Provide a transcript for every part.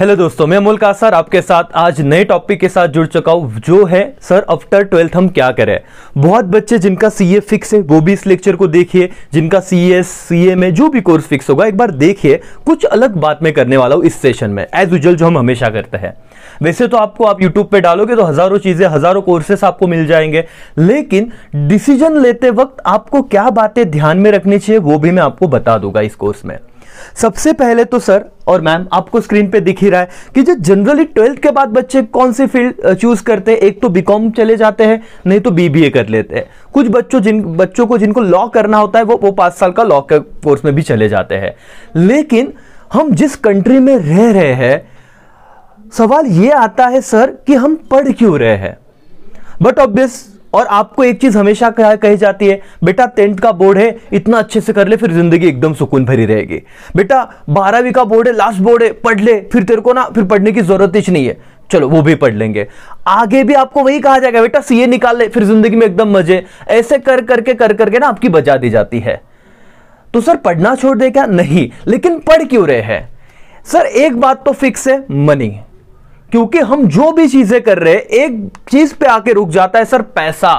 hello दोस्तों मैं अमोल का सर आपके साथ आज नए टॉपिक के साथ जुड़ चुका हूँ जो है सर आफ्टर ट्वेल्थ हम क्या करें बहुत बच्चे जिनका सी ए फिक्स है वो भी इस लेक्चर को देखिए जिनका सी एस सी ए में जो भी कोर्स फिक्स होगा एक बार देखिए कुछ अलग बात मैं करने वाला हूँ इस सेशन में एज यूजल जो हम हमेशा करते हैं वैसे तो आपको आप यूट्यूब पे डालोगे तो हजारों चीजें हजारों कोर्सेस आपको मिल जाएंगे लेकिन डिसीजन लेते वक्त आपको क्या बातें ध्यान में रखनी चाहिए वो भी मैं आपको बता दूंगा इस कोर्स में सबसे पहले तो सर और मैम आपको स्क्रीन पे दिख ही रहा है कि जो जनरली ट्वेल्थ के बाद बच्चे कौन सी फील्ड चूज करते हैं एक तो बीकॉम चले जाते हैं नहीं तो बीबीए कर लेते हैं कुछ बच्चों जिन बच्चों को जिनको लॉ करना होता है वो वो पांच साल का लॉ कोर्स में भी चले जाते हैं लेकिन हम जिस कंट्री में रह रहे हैं सवाल ये आता है सर कि हम पढ़ क्यों रहे हैं बट ऑब्वियस और आपको एक चीज हमेशा कह, कही जाती है बेटा टेंथ का बोर्ड है इतना अच्छे से कर ले फिर जिंदगी एकदम सुकून भरी रहेगी बेटा बारहवीं का बोर्ड है लास्ट बोर्ड है पढ़ ले फिर तेरे को ना फिर पढ़ने की जरूरत ही नहीं है चलो वो भी पढ़ लेंगे आगे भी आपको वही कहा जाएगा बेटा सीए निकाल ले फिर जिंदगी में एकदम मजे ऐसे कर करके कर करके ना आपकी बजा दी जाती है तो सर पढ़ना छोड़ दे क्या नहीं लेकिन पढ़ क्यों रहे हैं सर एक बात तो फिक्स है मनी क्योंकि हम जो भी चीजें कर रहे हैं एक चीज पे आके रुक जाता है सर पैसा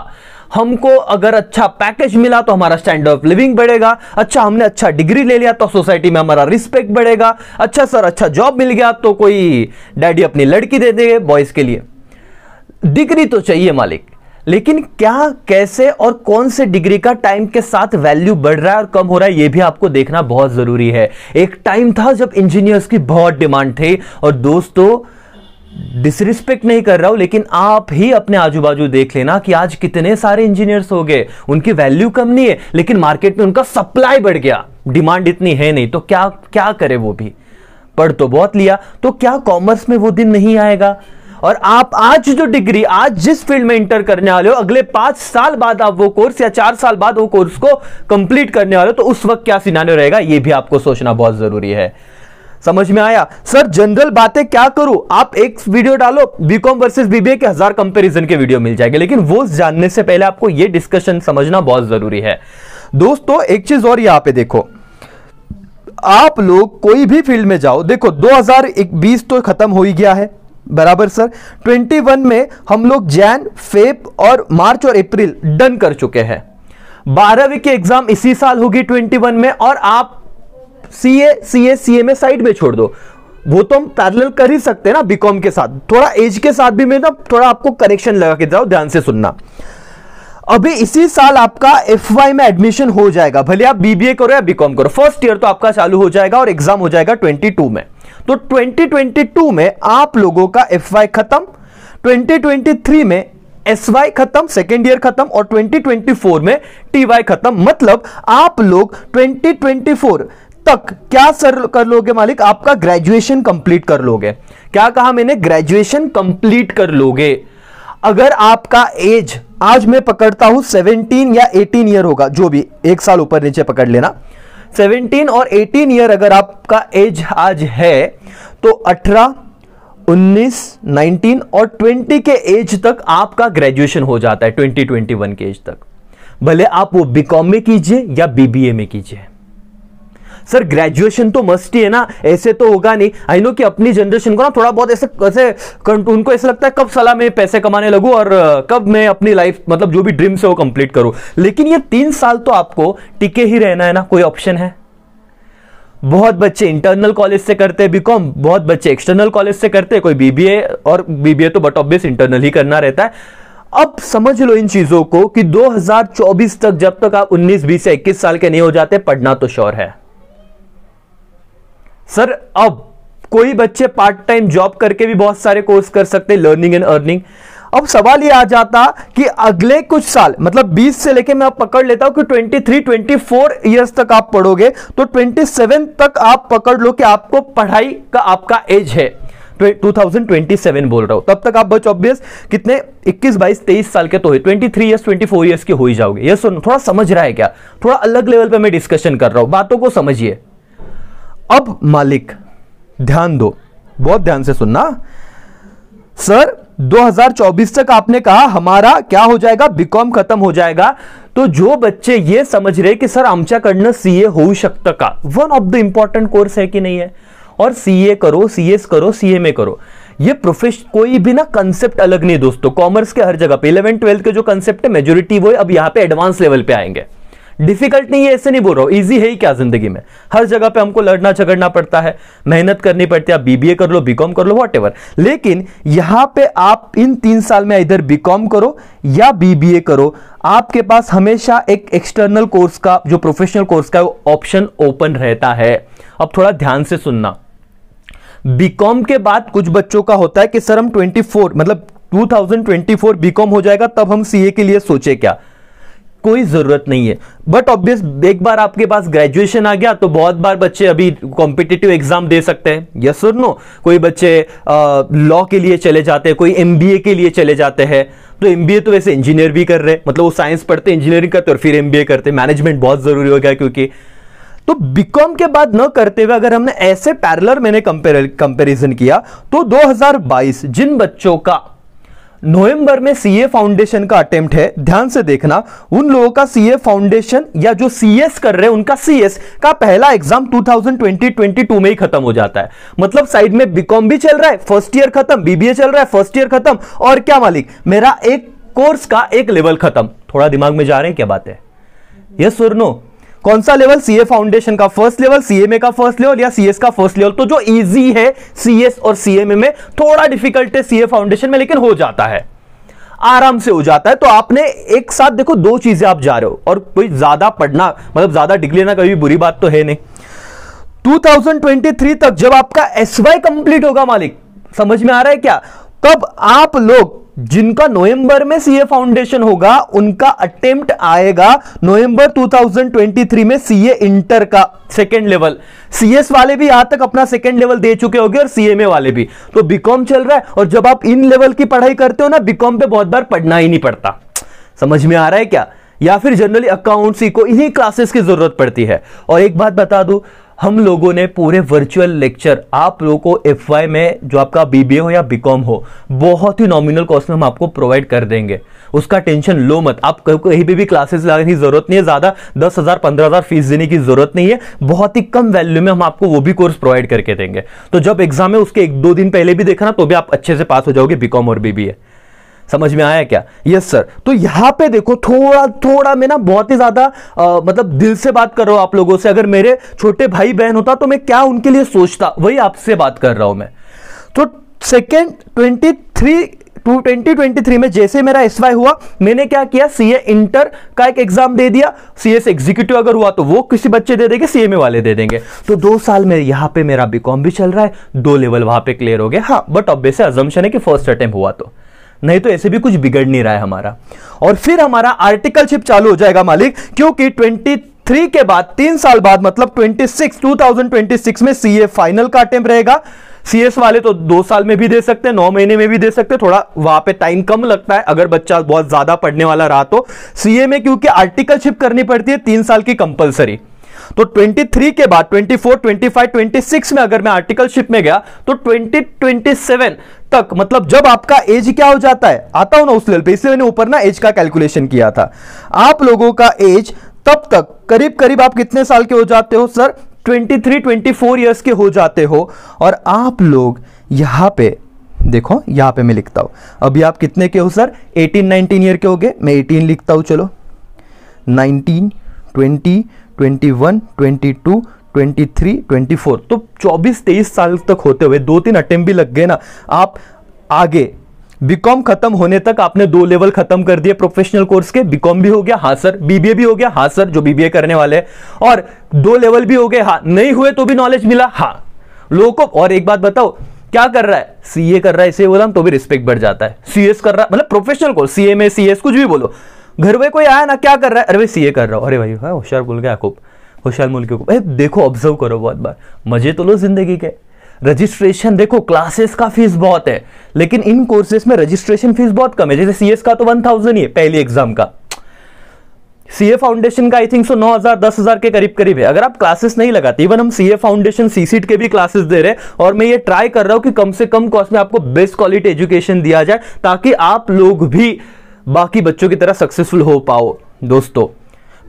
हमको अगर अच्छा पैकेज मिला तो हमारा स्टैंडर्ड ऑफ लिविंग बढ़ेगा अच्छा हमने अच्छा डिग्री ले लिया तो सोसाइटी में हमारा रिस्पेक्ट बढ़ेगा अच्छा सर अच्छा जॉब मिल गया तो कोई डैडी अपनी लड़की दे देंगे बॉयज के लिए डिग्री तो चाहिए मालिक लेकिन क्या कैसे और कौन से डिग्री का टाइम के साथ वैल्यू बढ़ रहा है और कम हो रहा है यह भी आपको देखना बहुत जरूरी है एक टाइम था जब इंजीनियर्स की बहुत डिमांड थी और दोस्तों डिसरिस्पेक्ट नहीं कर रहा हूं लेकिन आप ही अपने आजू बाजू देख लेना कि आज कितने सारे इंजीनियर्स हो गए उनकी वैल्यू कम नहीं है लेकिन मार्केट में उनका सप्लाई बढ़ गया डिमांड इतनी है नहीं तो क्या क्या करे वो भी पढ़ तो बहुत लिया तो क्या कॉमर्स में वो दिन नहीं आएगा और आप आज जो डिग्री आज जिस फील्ड में इंटर करने वाले हो अगले पांच साल बाद आप वो कोर्स या चार साल बाद वो कोर्स को कंप्लीट करने वाले हो तो उस वक्त क्या सिनारियो रहेगा ये भी आपको सोचना बहुत जरूरी है समझ में आया सर जनरल बातें क्या करूं आप एक वीडियो डालो बीकॉम वर्सेस बीबीए के हजार कंपैरिजन के वीडियो मिल जाएंगे लेकिन वो जानने से पहले आपको ये डिस्कशन समझना बहुत जरूरी है दोस्तों एक चीज और यहां पे देखो आप लोग कोई भी फील्ड में जाओ देखो 2020 तो खत्म हो ही गया है बराबर सर 21 में हम लोग जैन फेब और मार्च और अप्रैल डन कर चुके हैं बारहवीं के एग्जाम इसी साल होगी 21 में और आप सी ए सी ए सी ए में साइड में छोड़ दो वो तो हम पैरेलल कर ही सकते हैं ना बीकॉम के साथ थोड़ा एज के साथ भी मैं ना थोड़ा आपको कनेक्शन लगा के जाओ ध्यान से सुनना अभी इसी साल आपका एफ वाई में एडमिशन हो जाएगा भले आप बीबीए करो या बीकॉम करो फर्स्ट ईयर तो आपका चालू हो जाएगा और एग्जाम हो जाएगा ट्वेंटी टू में तो ट्वेंटी ट्वेंटी टू में आप लोगों का एफ वाई खत्म ट्वेंटी ट्वेंटी थ्री में एस वाई खत्म सेकेंड ईयर खत्म और ट्वेंटी ट्वेंटी फोर में टी वाई खत्म मतलब आप लोग ट्वेंटी ट्वेंटी फोर तक क्या सर कर लोगे मालिक आपका ग्रेजुएशन कंप्लीट कर लोगे क्या कहा मैंने ग्रेजुएशन कंप्लीट कर लोगे अगर आपका एज आज मैं पकड़ता हूं सेवनटीन या एटीन ईयर होगा जो भी एक साल ऊपर नीचे पकड़ लेना 17 और 18 ईयर अगर आपका एज आज है तो 18 19 19 और 20 के एज तक आपका ग्रेजुएशन हो जाता है 2021 के एज तक भले आप वो बीकॉम में कीजिए या बीबीए में कीजिए सर ग्रेजुएशन तो मस्ट ही है ना ऐसे तो होगा नहीं आई नो कि अपनी जनरेशन को ना थोड़ा बहुत ऐसे ऐसे उनको ऐसा लगता है कब सलाह में पैसे कमाने लगूँ और कब मैं अपनी लाइफ मतलब जो भी ड्रीम्स है वो कंप्लीट करूँ लेकिन ये तीन साल तो आपको टिके ही रहना है ना कोई ऑप्शन है बहुत बच्चे इंटरनल कॉलेज से करते हैं बीकॉम बहुत बच्चे एक्सटर्नल कॉलेज से करते हैं कोई बीबीए और बीबीए तो बट ऑब्वियस इंटरनल ही करना रहता है अब समझ लो इन चीजों को कि 2024 तक जब तक आप 19, 20 या 21 साल के नहीं हो जाते पढ़ना तो श्योर है सर अब कोई बच्चे पार्ट टाइम जॉब करके भी बहुत सारे कोर्स कर सकते हैं लर्निंग एंड अर्निंग अब सवाल ये आ जाता कि अगले कुछ साल मतलब 20 से लेके मैं पकड़ लेता हूं कि 23 24 इयर्स तक आप पढ़ोगे तो 27 तक आप पकड़ लो कि आपको पढ़ाई का आपका एज है 2027 बोल रहा हूं तब तक आप बच ऑब्वियस कितने 21 22 23 साल के तो है 23 इयर्स 24 इयर्स के हो ही जाओगे ये यस थोड़ा समझ रहा है क्या थोड़ा अलग लेवल पे मैं डिस्कशन कर रहा हूं बातों को समझिए अब मालिक ध्यान दो बहुत ध्यान से सुनना सर 2024 तक आपने कहा हमारा क्या हो जाएगा बीकॉम खत्म हो जाएगा तो जो बच्चे ये समझ रहे कि सर आमच्याकडनं सीए होऊ शकतं का one of the important course है कि नहीं है और सीए करो सीएस करो सीएमए करो ये प्रोफेशन कोई भी ना कंसेप्ट अलग नहीं दोस्तों कॉमर्स के हर जगह पे इलेवन ट्वेल्थ के जो कंसेप्ट है मेजोरिटी वो अब यहाँ पे एडवांस लेवल पे आएंगे डिफिकल्ट नहीं है ऐसे नहीं बोल रहा हूँ ईजी है ही क्या जिंदगी में हर जगह पे हमको लड़ना झगड़ना पड़ता है मेहनत करनी पड़ती है आप बीबीए कर लो बीकॉम कर लो वॉट लेकिन यहां पे आप इन तीन साल में इधर बीकॉम करो या बीबीए करो आपके पास हमेशा एक एक्सटर्नल कोर्स का जो प्रोफेशनल कोर्स का ऑप्शन ओपन रहता है अब थोड़ा ध्यान से सुनना बीकॉम के बाद कुछ बच्चों का होता है कि सर हम 24 मतलब 2024 बीकॉम हो जाएगा तब हम सीए के लिए सोचे क्या कोई ज़रूरत नहीं है बट ऑब्वियस एक बार आपके पास ग्रेजुएशन आ गया तो बहुत बार बच्चे अभी कॉम्पिटेटिव एग्जाम दे सकते हैं यस सर नो कोई बच्चे लॉ के लिए चले जाते हैं कोई एम के लिए चले जाते हैं तो एम तो वैसे इंजीनियर भी कर रहे हैं मतलब वो साइंस पढ़ते इंजीनियरिंग करते और फिर एम करते मैनेजमेंट बहुत ज़रूरी हो गया क्योंकि तो बीकॉम के बाद न करते हुए अगर हमने ऐसे पैरलर मैंने कंपेरिजन किया तो 2022 जिन बच्चों का नवंबर में सीए फाउंडेशन का अटेम्प्ट है ध्यान से देखना उन लोगों का सीए फाउंडेशन या जो सीएस कर रहे हैं उनका सीएस का पहला एग्जाम 2020-22 में ही खत्म हो जाता है मतलब साइड में बीकॉम भी चल रहा है फर्स्ट ईयर खत्म बीबीए चल रहा है फर्स्ट ईयर खत्म और क्या मालिक मेरा एक कोर्स का एक लेवल खत्म थोड़ा दिमाग में जा रहे हैं क्या बात है यस सुरनो नो कौन सा लेवल सीए फाउंडेशन का फर्स्ट लेवल सीएमए का फर्स्ट लेवल या सीएस का फर्स्ट लेवल तो जो इजी है सीएस और सीएमए में थोड़ा डिफिकल्ट है सीए फाउंडेशन में लेकिन हो जाता है आराम से हो जाता है तो आपने एक साथ देखो दो चीजें आप जा रहे हो और कोई ज्यादा पढ़ना मतलब ज्यादा डिग्री लेना कभी बुरी बात तो है नहीं 2023 तक जब आपका एस वाई कंप्लीट होगा मालिक समझ में आ रहा है क्या तब आप लोग जिनका नवंबर में सीए फाउंडेशन होगा उनका अटेम्प्ट आएगा नवंबर 2023 में सीए इंटर का सेकेंड लेवल सीएस वाले भी आज तक अपना सेकेंड लेवल दे चुके होंगे और सीएमए वाले भी तो बीकॉम चल रहा है और जब आप इन लेवल की पढ़ाई करते हो ना बीकॉम पे बहुत बार पढ़ना ही नहीं पड़ता समझ में आ रहा है क्या या फिर जनरली अकाउंट्स को इन्हीं क्लासेस की जरूरत पड़ती है और एक बात बता दू हम लोगों ने पूरे वर्चुअल लेक्चर आप लोगों को एफ में जो आपका बीबीए हो या बीकॉम हो बहुत ही नॉमिनल कॉस्ट में हम आपको प्रोवाइड कर देंगे उसका टेंशन लो मत आप कहीं भी, भी क्लासेस लगाने की जरूरत नहीं है ज़्यादा दस हज़ार पंद्रह हज़ार फीस देने की जरूरत नहीं है बहुत ही कम वैल्यू में हम आपको वो भी कोर्स प्रोवाइड करके देंगे तो जब एग्जाम है उसके एक दो दिन पहले भी देखना तो भी आप अच्छे से पास हो जाओगे बीकॉम और बीबीए समझ में आया क्या यस सर तो यहाँ पे देखो थोड़ा थोड़ा मैं ना बहुत ही ज्यादा मतलब दिल से बात कर रहा हूं आप लोगों से अगर मेरे छोटे भाई बहन होता तो मैं क्या उनके लिए सोचता वही आपसे बात कर रहा हूं मैं तो second twenty three twenty twenty three में जैसे मेरा एस वाई हुआ मैंने क्या किया सीए इंटर का एक एग्जाम दे दिया एस एग्जीक्यूटिव अगर हुआ तो वो किसी बच्चे दे देंगे सीएमए वाले दे देंगे तो दो साल में यहाँ पे मेरा बीकॉम भी चल रहा है दो लेवल वहां पे क्लियर हो गया हाँ बट ऑब्वियस अजम्पन है कि फर्स्ट अटेम्प्ट हुआ तो नहीं तो ऐसे भी कुछ बिगड़ नहीं रहा है हमारा और फिर हमारा आर्टिकलशिप चालू हो जाएगा मालिक क्योंकि ट्वेंटी थ्री के बाद तीन साल बाद मतलब 26 2026 में सीए फाइनल का अटेम्प्ट रहेगा सीएस वाले तो दो साल में भी दे सकते हैं नौ महीने में भी दे सकते हैं थोड़ा वहां पे टाइम कम लगता है अगर बच्चा बहुत ज्यादा पढ़ने वाला रहा तो सीए में क्योंकि आर्टिकलशिप करनी पड़ती है तीन साल की कंपलसरी तो 23 के बाद 24, 25, 26 में अगर मैं आर्टिकलशिप में गया तो 20, 27 तक मतलब जब आपका एज क्या हो जाता है आता हूं ना उस लेवल पे इसलिए मैंने ऊपर ना एज का कैलकुलेशन किया था आप लोगों का एज तब तक करीब करीब आप कितने साल के हो जाते हो सर 23, 24 इयर्स के हो जाते हो और आप लोग यहां पे देखो यहां पे मैं लिखता हूं अभी आप कितने के हो सर 18, 19 ईयर के हो गए मैं 18 लिखता हूं चलो 19, 20, ट्वेंटी वन 23, 24 तो 24, 23 साल तक होते हुए दो तीन अटेम्प भी लग गए ना आप आगे बीकॉम खत्म होने तक आपने दो लेवल खत्म कर दिए प्रोफेशनल कोर्स के बीकॉम भी हो गया हाँ सर बीबीए भी हो गया हाँ सर जो बीबीए करने वाले हैं और दो लेवल भी हो गए हाँ नहीं हुए तो भी नॉलेज मिला हाँ लोगों को और एक बात बताओ क्या कर रहा है सीए कर रहा है इसे बोला तो भी रिस्पेक्ट बढ़ जाता है सीएस कर रहा है मतलब प्रोफेशनल कोर्स सीएमए सीएस कुछ भी बोलो घर में कोई आया ना क्या कर रहा है अरे सी ए कर रहा हूँ अरे भाई हाँ होशियार बोल गया खूब होशियार मुल्क के अरे देखो ऑब्जर्व करो बहुत बार मजे तो लो जिंदगी के रजिस्ट्रेशन देखो क्लासेस का फीस बहुत है लेकिन इन कोर्सेस में रजिस्ट्रेशन फीस बहुत कम है जैसे सी का तो वन थाउजेंड ही है पहली एग्जाम का सीए फाउंडेशन का आई थिंक सो नौ हजार दस हजार के करीब करीब है अगर आप क्लासेस नहीं लगाते इवन हम सीए फाउंडेशन सीसीट के भी क्लासेस दे रहे हैं और मैं ये ट्राई कर रहा हूं कि कम से कम कॉस्ट में आपको बेस्ट क्वालिटी एजुकेशन दिया जाए ताकि आप लोग भी बाकी बच्चों की तरह सक्सेसफुल हो पाओ दोस्तों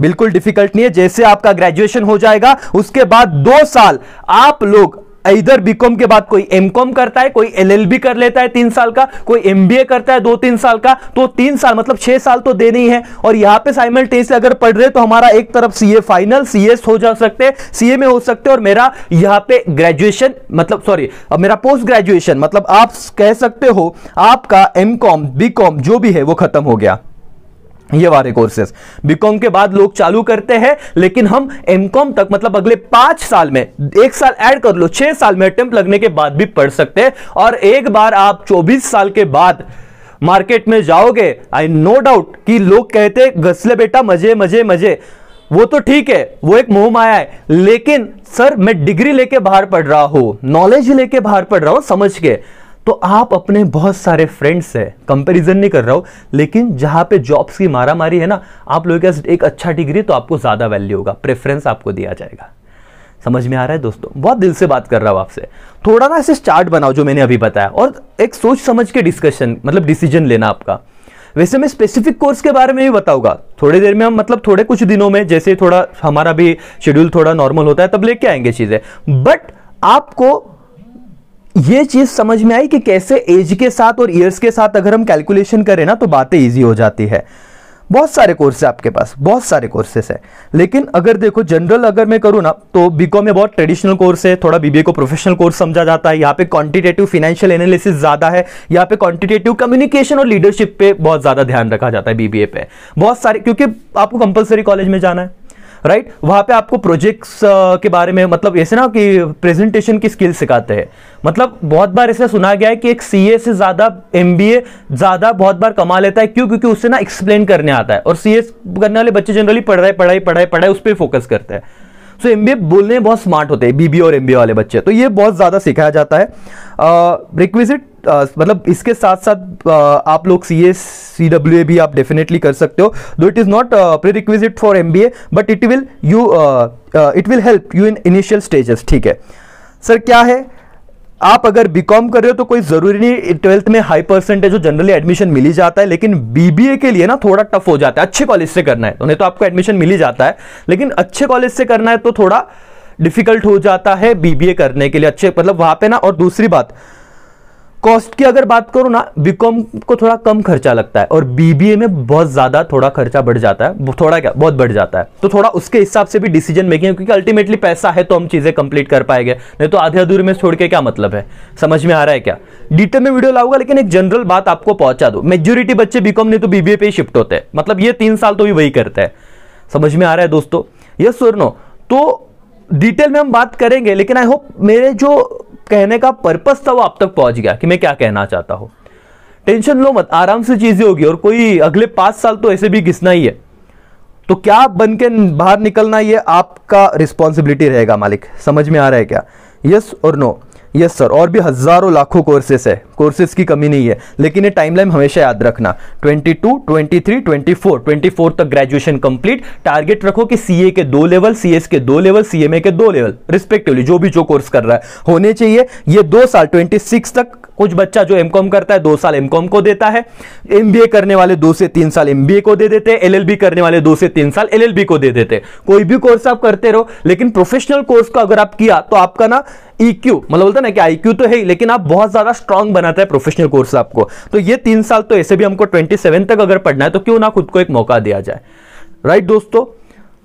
बिल्कुल डिफिकल्ट नहीं है जैसे आपका ग्रेजुएशन हो जाएगा उसके बाद दो साल आप लोग इधर बीकॉम के बाद कोई एमकॉम करता है कोई एलएलबी कर लेता है तीन साल का कोई एमबीए करता है दो तीन साल का तो तीन साल मतलब छह साल तो देनी है और यहां पे साइमल टेस्ट अगर पढ़ रहे तो हमारा एक तरफ सीए फाइनल सीएस हो जा सकते हैं सीए में हो सकते हैं और मेरा यहां पे ग्रेजुएशन मतलब सॉरी मेरा पोस्ट ग्रेजुएशन मतलब आप कह सकते हो आपका एम कॉम जो भी है वो खत्म हो गया ये वाले कोर्सेज बीकॉम के बाद लोग चालू करते हैं लेकिन हम एमकॉम तक मतलब अगले पांच साल में एक साल ऐड कर लो छह साल में अटेम्प्ट लगने के बाद भी पढ़ सकते हैं और एक बार आप 24 साल के बाद मार्केट में जाओगे आई नो डाउट कि लोग कहते घसले बेटा मजे मजे मजे वो तो ठीक है वो एक मोह माया है लेकिन सर मैं डिग्री लेके बाहर पढ़ रहा हूं नॉलेज लेके बाहर पढ़ रहा हूं समझ के तो आप अपने बहुत सारे फ्रेंड्स से कंपैरिजन नहीं कर रहा हूं लेकिन जहां पे जॉब्स की मारामारी है ना आप लोगों के पास एक अच्छा डिग्री तो आपको ज़्यादा वैल्यू होगा प्रेफरेंस आपको दिया जाएगा समझ में आ रहा है दोस्तों बहुत दिल से बात कर रहा हूं आपसे थोड़ा ना ऐसे चार्ट बनाओ जो मैंने अभी बताया और एक सोच समझ के डिस्कशन मतलब डिसीजन लेना आपका वैसे मैं स्पेसिफिक कोर्स के बारे में भी बताऊंगा थोड़ी देर में हम मतलब थोड़े कुछ दिनों में जैसे थोड़ा हमारा भी शेड्यूल थोड़ा नॉर्मल होता है तब लेके आएंगे चीज़ें बट आपको ये चीज समझ में आई कि कैसे एज के साथ और ईयर्स के साथ अगर हम कैलकुलेशन करें ना तो बातें ईजी हो जाती है बहुत सारे है आपके पास बहुत सारे कोर्सेस है लेकिन अगर देखो जनरल अगर मैं करूँ ना तो बीकॉम में बहुत ट्रेडिशनल कोर्स है थोड़ा बीबीए को प्रोफेशनल कोर्स समझा जाता है यहाँ पे क्वांटिटेटिव फाइनेंशियल एनालिसिस ज़्यादा है यहाँ पे क्वांटिटेटिव कम्युनिकेशन और लीडरशिप पे बहुत ज़्यादा ध्यान रखा जाता है बीबीए पे बहुत सारे क्योंकि आपको कंपलसरी कॉलेज में जाना है राइट वहां पे आपको प्रोजेक्ट्स uh, के बारे में मतलब ऐसे ना कि प्रेजेंटेशन की स्किल सिखाते हैं मतलब बहुत बार ऐसे सुना गया है कि एक सीए से ज़्यादा एमबीए ज़्यादा बहुत बार कमा लेता है क्यों क्योंकि उससे ना एक्सप्लेन करने आता है और सीए करने वाले बच्चे जनरली पढ़ रहे पढ़ाई पढ़ाई पढ़ाई उस पर फोकस करते हैं सो एम बोलने में बहुत स्मार्ट होते हैं बीबीए और एम वाले बच्चे तो ये बहुत ज़्यादा सिखाया जाता है रिक्विजिट uh, मतलब इसके साथ साथ आप लोग C S C W A भी आप डेफिनेटली कर सकते हो दो it is not prerequisite for M B A but it will you it will help you in initial stages ठीक है सर क्या है आप अगर बी कॉम कर रहे हो तो कोई ज़रूरी नहीं ट्वेल्थ में हाई परसेंटेज जो जनरली एडमिशन मिली जाता है लेकिन बीबीए के लिए ना थोड़ा टफ हो जाता है अच्छे कॉलेज से करना है तो नहीं तो आपको एडमिशन मिल ही जाता है लेकिन अच्छे कॉलेज से करना है तो थोड़ा डिफिकल्ट हो जाता है बीबीए करने के लिए अच्छे मतलब वहाँ पे ना और दूसरी बात कॉस्ट की अगर बात करूँ ना बीकॉम को थोड़ा कम खर्चा लगता है और बीबीए में बहुत ज़्यादा थोड़ा खर्चा बढ़ जाता है थोड़ा क्या बहुत बढ़ जाता है तो थोड़ा उसके हिसाब से भी डिसीजन मेकिंग क्योंकि अल्टीमेटली पैसा है तो हम चीज़ें कंप्लीट कर पाएंगे नहीं तो आधे अधूरे में छोड़ के क्या मतलब है समझ में आ रहा है क्या डिटेल में वीडियो लाऊंगा लेकिन एक जनरल बात आपको पहुंचा दो मेजोरिटी बच्चे बीकॉम नहीं तो बीबीए पे ही शिफ्ट होते हैं मतलब ये तीन साल तो भी वही करते हैं समझ में आ रहा है दोस्तों यस और तो डिटेल में हम बात करेंगे लेकिन आई होप मेरे जो कहने का पर्पस था वो आप तक पहुंच गया कि मैं क्या कहना चाहता हूं टेंशन लो मत आराम से चीजें होगी और कोई अगले पांच साल तो ऐसे भी घिसना ही है तो क्या बन के बाहर निकलना ये आपका रिस्पॉन्सिबिलिटी रहेगा मालिक समझ में आ रहा है क्या यस और नो यस सर और भी हज़ारों लाखों कोर्सेस है कोर्सेस की कमी नहीं है लेकिन ये टाइमलाइन हमेशा याद रखना 22, 23, 24, 24 तक ग्रेजुएशन कंप्लीट टारगेट रखो कि सीए के दो लेवल सीएस के दो लेवल सीएमए के दो लेवल रिस्पेक्टिवली जो भी जो कोर्स कर रहा है होने चाहिए ये दो साल 26 तक कुछ बच्चा जो एम करता है दो साल एम को देता है एम करने वाले दो से तीन साल एमबीए को दे देते हैं एल करने वाले दो से तीन साल एल को दे देते हैं कोई भी कोर्स आप करते रहो लेकिन प्रोफेशनल कोर्स को अगर आप किया तो आपका ना ईक्यू e मतलब बोलते ना कि आईक्यू तो है लेकिन आप बहुत ज्यादा स्ट्रांग बनाता है प्रोफेशनल कोर्स आपको तो ये तीन साल तो ऐसे भी हमको ट्वेंटी तक अगर पढ़ना है तो क्यों ना खुद को एक मौका दिया जाए राइट दोस्तों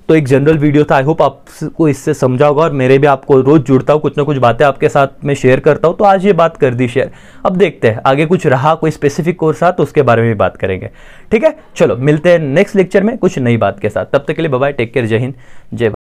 तो एक जनरल वीडियो था आई होप आपको इससे समझा होगा और मेरे भी आपको रोज़ जुड़ता हूँ कुछ ना कुछ बातें आपके साथ मैं शेयर करता हूँ तो आज ये बात कर दी शेयर अब देखते हैं आगे कुछ रहा कोई स्पेसिफिक कोर्स रहा तो उसके बारे में भी बात करेंगे ठीक है चलो मिलते हैं नेक्स्ट लेक्चर में कुछ नई बात के साथ तब तक के लिए बाय टेक केयर जय हिंद जय